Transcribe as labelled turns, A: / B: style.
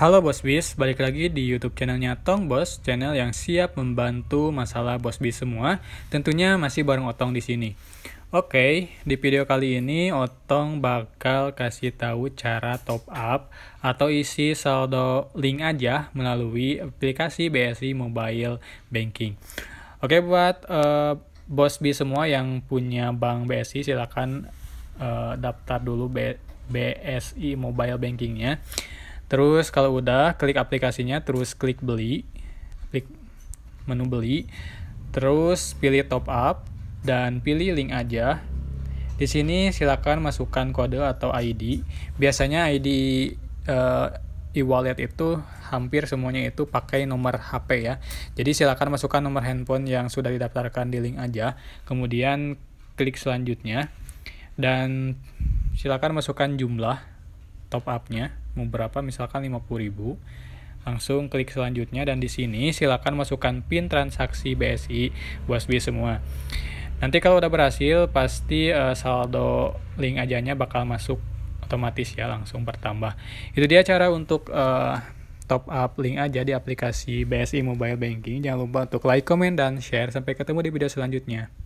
A: Halo Bos Bis, balik lagi di YouTube channelnya Tong Bos, channel yang siap membantu masalah Bos Bis semua. Tentunya masih bareng Otong di sini. Oke, di video kali ini Otong bakal kasih tahu cara top up atau isi saldo link aja melalui aplikasi BSI Mobile Banking. Oke, buat uh, Bos Bis semua yang punya bank BSI silakan uh, daftar dulu B BSI Mobile Bankingnya. nya Terus kalau udah klik aplikasinya, terus klik beli, klik menu beli, terus pilih top up dan pilih link aja. Di sini silakan masukkan kode atau ID. Biasanya ID uh, eh, e-wallet itu hampir semuanya itu pakai nomor HP ya. Jadi silakan masukkan nomor handphone yang sudah didaftarkan di link aja. Kemudian klik selanjutnya dan silakan masukkan jumlah top up-nya mau berapa misalkan 50000 langsung klik selanjutnya dan di sini silakan masukkan pin transaksi BSI BUSB semua. Nanti kalau udah berhasil pasti uh, saldo link ajanya bakal masuk otomatis ya langsung bertambah. Itu dia cara untuk uh, top up link aja di aplikasi BSI Mobile Banking. Jangan lupa untuk like, comment dan share. Sampai ketemu di video selanjutnya.